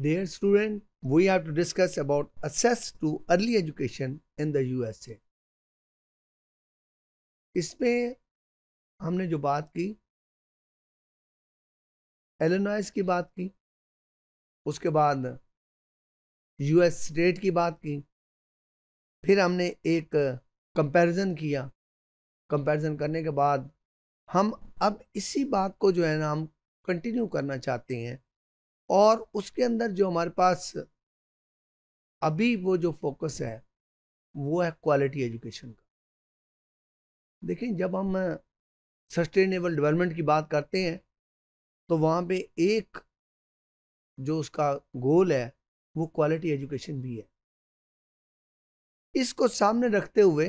student we have to discuss about discuss to early education in the U S A इसमें हमने जो बात की एलिनॉइस की बात की उसके बाद यू एस स्टेट की बात की फिर हमने एक कंपेरिज़न किया कंपेरिजन करने के बाद हम अब इसी बात को जो है ना हम कंटिन्यू करना चाहते हैं और उसके अंदर जो हमारे पास अभी वो जो फोकस है वो है क्वालिटी एजुकेशन का देखें जब हम सस्टेनेबल डेवलपमेंट की बात करते हैं तो वहाँ पे एक जो उसका गोल है वो क्वालिटी एजुकेशन भी है इसको सामने रखते हुए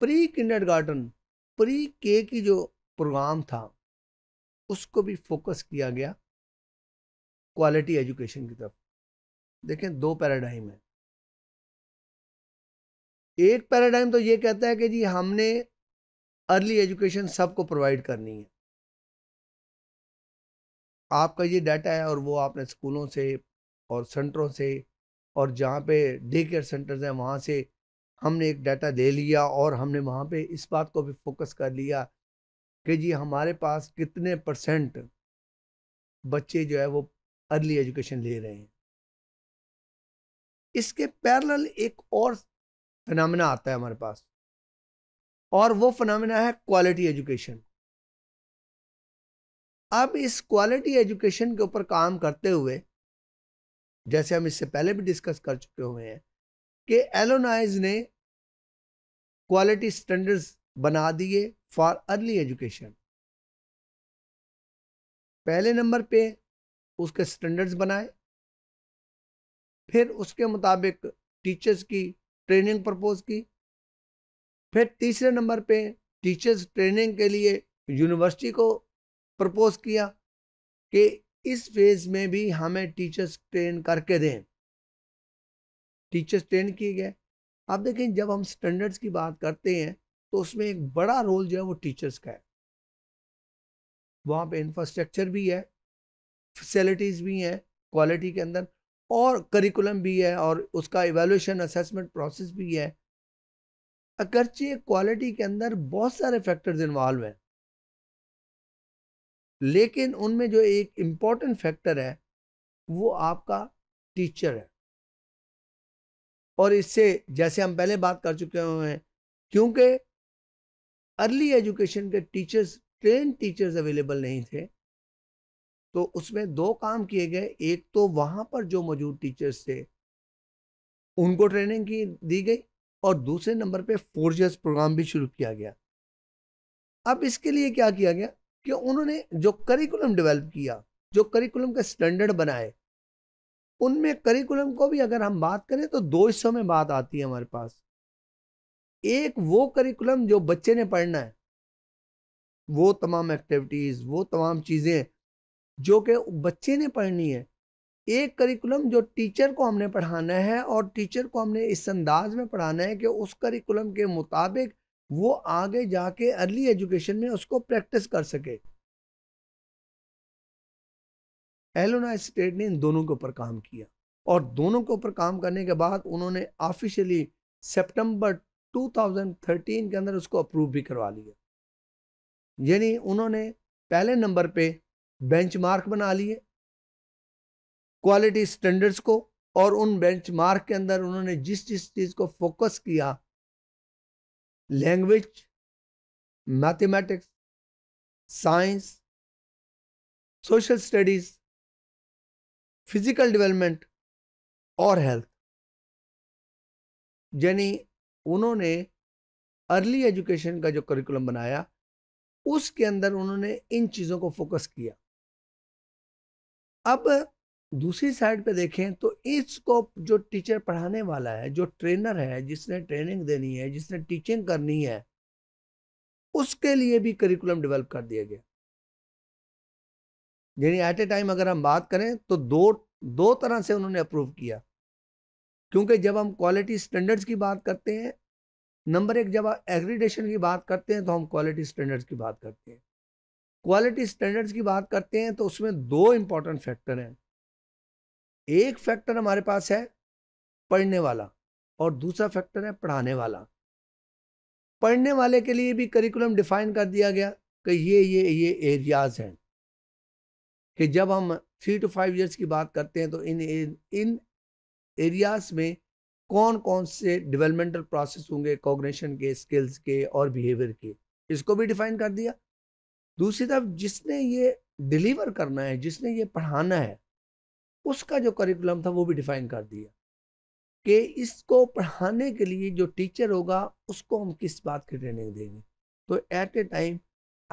प्री किंडर गार्डन प्री के की जो प्रोग्राम था उसको भी फोकस किया गया क्वालिटी एजुकेशन की तरफ देखें दो पैराडाइम है एक पैराडाइम तो ये कहता है कि जी हमने अर्ली एजुकेशन सबको प्रोवाइड करनी है आपका ये डाटा है और वो आपने स्कूलों से और सेंटरों से और जहाँ पे डे केयर सेंटर्स हैं वहाँ से हमने एक डाटा दे लिया और हमने वहाँ पे इस बात को भी फोकस कर लिया कि जी हमारे पास कितने परसेंट बच्चे जो है वो अर्ली एजुकेशन ले रहे हैं इसके पैरेलल एक और फनामिना आता है हमारे पास और वो फिनमिना है क्वालिटी एजुकेशन अब इस क्वालिटी एजुकेशन के ऊपर काम करते हुए जैसे हम इससे पहले भी डिस्कस कर चुके हुए हैं कि एलोनाइज ने क्वालिटी स्टैंडर्ड्स बना दिए फॉर अर्ली एजुकेशन पहले नंबर पे उसके स्टैंडर्ड्स बनाए फिर उसके मुताबिक टीचर्स की ट्रेनिंग प्रपोज की फिर तीसरे नंबर पे टीचर्स ट्रेनिंग के लिए यूनिवर्सिटी को प्रपोज किया कि इस फेज में भी हमें टीचर्स ट्रेन करके दें टीचर्स ट्रेन किए गए आप देखें जब हम स्टैंडर्ड्स की बात करते हैं तो उसमें एक बड़ा रोल जो है वो टीचर्स का है वहाँ पे इंफ्रास्ट्रक्चर भी है फैसिलिटीज़ भी हैं क्वालिटी के अंदर और करिकुलम भी है और उसका एवेल्यूशन असेसमेंट प्रोसेस भी है अगरचे क्वालिटी के अंदर बहुत सारे फैक्टर्स इन्वॉल्व हैं लेकिन उनमें जो एक इम्पॉर्टेंट फैक्टर है वो आपका टीचर है और इससे जैसे हम पहले बात कर चुके हुए हैं क्योंकि अर्ली एजुकेशन के टीचर्स ट्रेन टीचर्स अवेलेबल नहीं थे तो उसमें दो काम किए गए एक तो वहाँ पर जो मौजूद टीचर्स थे उनको ट्रेनिंग की दी गई और दूसरे नंबर पे जर्स प्रोग्राम भी शुरू किया गया अब इसके लिए क्या किया गया कि उन्होंने जो करिकुलम डेवलप किया जो करिकुलम के स्टैंडर्ड बनाए उनमें करिकुलम को भी अगर हम बात करें तो दो हिस्सों में बात आती है हमारे पास एक वो करिकुलम जो बच्चे ने पढ़ना है वो तमाम एक्टिविटीज़ वो तमाम चीज़ें जो कि बच्चे ने पढ़नी है एक करिकुलम जो टीचर को हमने पढ़ाना है और टीचर को हमने इस अंदाज में पढ़ाना है कि उस करिकुलम के मुताबिक वो आगे जाके अर्ली एजुकेशन में उसको प्रैक्टिस कर सके एलोना स्टेट ने इन दोनों के ऊपर काम किया और दोनों के ऊपर काम करने के बाद उन्होंने ऑफिशियली सितंबर 2013 के अंदर उसको अप्रूव भी करवा लिया यानी उन्होंने पहले नंबर पे बेंचमार्क बना लिए क्वालिटी स्टैंडर्ड्स को और उन बेंचमार्क के अंदर उन्होंने जिस जिस चीज़ को फोकस किया language mathematics science social studies physical development और हेल्थ यानी उन्होंने अर्ली एजुकेशन का जो करिकुलम बनाया उसके अंदर उन्होंने इन चीज़ों को फोकस किया अब दूसरी साइड पे देखें तो इसको जो टीचर पढ़ाने वाला है जो ट्रेनर है जिसने ट्रेनिंग देनी है जिसने टीचिंग करनी है उसके लिए भी करिकुलम डेवलप कर दिया गया यानी एट ए टाइम अगर हम बात करें तो दो दो तरह से उन्होंने अप्रूव किया क्योंकि जब हम क्वालिटी स्टैंडर्ड्स की बात करते हैं नंबर एक जब आप एग्रीडेशन की बात करते हैं तो हम क्वालिटी स्टैंडर्ड्स की बात करते हैं क्वालिटी स्टैंडर्ड्स की बात करते हैं तो उसमें दो इम्पॉर्टेंट फैक्टर हैं एक फैक्टर हमारे पास है पढ़ने वाला और दूसरा फैक्टर है पढ़ाने वाला पढ़ने वाले के लिए भी करिकुलम डिफाइन कर दिया गया कि ये ये ये एरियाज़ हैं कि जब हम थ्री टू फाइव इयर्स की बात करते हैं तो इन इन एरियाज में कौन कौन से डेवलपमेंटल प्रोसेस होंगे कॉग्नेशन के स्किल्स के और बिहेवियर के इसको भी डिफाइन कर दिया दूसरी तरफ जिसने ये डिलीवर करना है जिसने ये पढ़ाना है उसका जो करिकुलम था वो भी डिफाइन कर दिया कि इसको पढ़ाने के लिए जो टीचर होगा उसको हम किस बात की ट्रेनिंग देंगे तो एट ए टाइम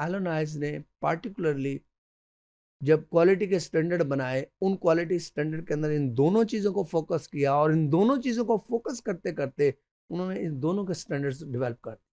एलोनाइज ने पार्टिकुलरली जब क्वालिटी के स्टैंडर्ड बनाए उन क्वालिटी स्टैंडर्ड के अंदर इन दोनों चीज़ों को फोकस किया और इन दोनों चीज़ों को फोकस करते करते उन्होंने इन दोनों के स्टैंडर्ड्स डेवलप कर दिए